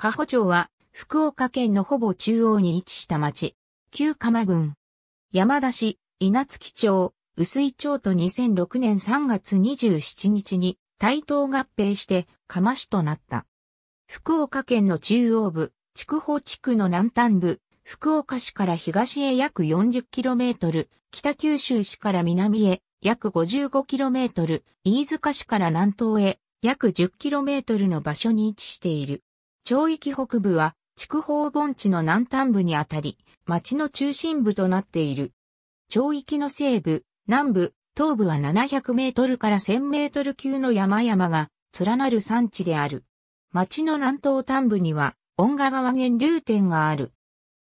加保町は、福岡県のほぼ中央に位置した町、旧釜郡。山田市、稲月町、薄井町と2006年3月27日に、対等合併して、鎌市となった。福岡県の中央部、筑豊地区の南端部、福岡市から東へ約 40km、北九州市から南へ約 55km、飯塚市から南東へ約 10km の場所に位置している。町域北部は、筑豊盆地の南端部にあたり、町の中心部となっている。町域の西部、南部、東部は700メートルから1000メートル級の山々が連なる山地である。町の南東端部には、恩賀川源流点がある。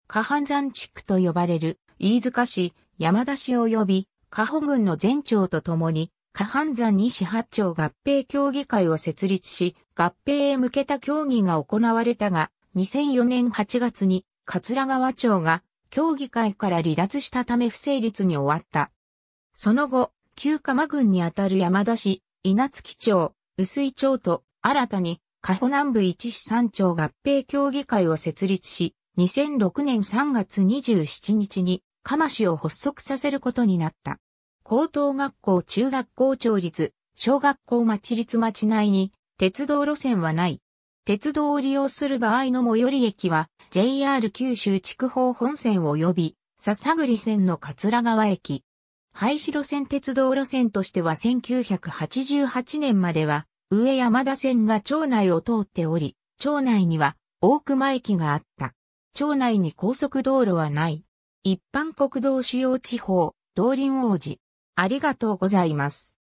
下半山地区と呼ばれる、飯塚市、山田市及び、加保郡の全町とともに、下半山西八丁合併協議会を設立し、合併へ向けた協議が行われたが、2004年8月に桂川町が協議会から離脱したため不成立に終わった。その後、旧鎌郡にあたる山田市、稲月町、薄井町と新たに、加保南部一市三町合併協議会を設立し、2006年3月27日に、鎌市を発足させることになった。高等学校中学校町立、小学校町立町内に鉄道路線はない。鉄道を利用する場合の最寄り駅は JR 九州地区方本線及び笹栗線の桂川駅。廃止路線鉄道路線としては1988年までは上山田線が町内を通っており、町内には大熊駅があった。町内に高速道路はない。一般国道主要地方、道林王子、ありがとうございます。